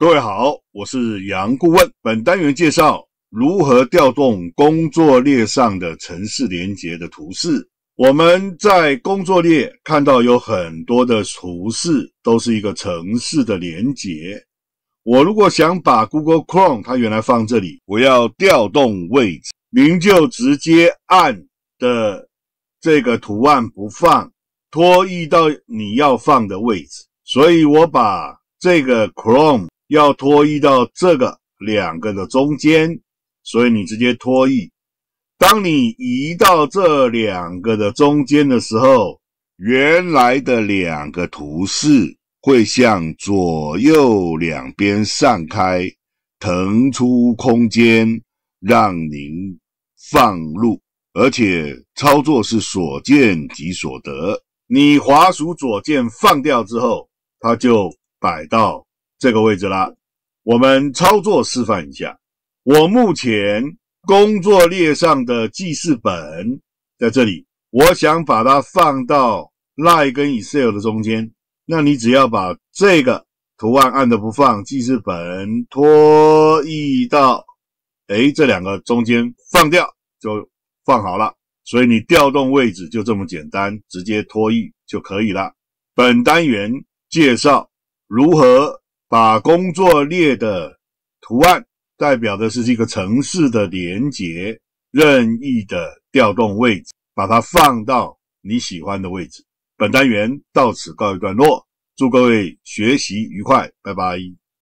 各位好，我是杨顾问。本单元介绍如何调动工作列上的城市连接的图示。我们在工作列看到有很多的图示，都是一个城市的连接。我如果想把 Google Chrome 它原来放这里，我要调动位置，您就直接按的这个图案不放，拖移到你要放的位置。所以我把这个 Chrome。要拖移到这个两个的中间，所以你直接拖移。当你移到这两个的中间的时候，原来的两个图示会向左右两边散开，腾出空间让您放入。而且操作是所见即所得，你滑鼠左键放掉之后，它就摆到。这个位置啦，我们操作示范一下。我目前工作列上的记事本在这里，我想把它放到 lie n 跟 excel 的中间。那你只要把这个图案按着不放，记事本拖移到哎这两个中间放掉就放好了。所以你调动位置就这么简单，直接拖移就可以了。本单元介绍如何。把工作列的图案代表的是这个城市的连接，任意的调动位置，把它放到你喜欢的位置。本单元到此告一段落，祝各位学习愉快，拜拜。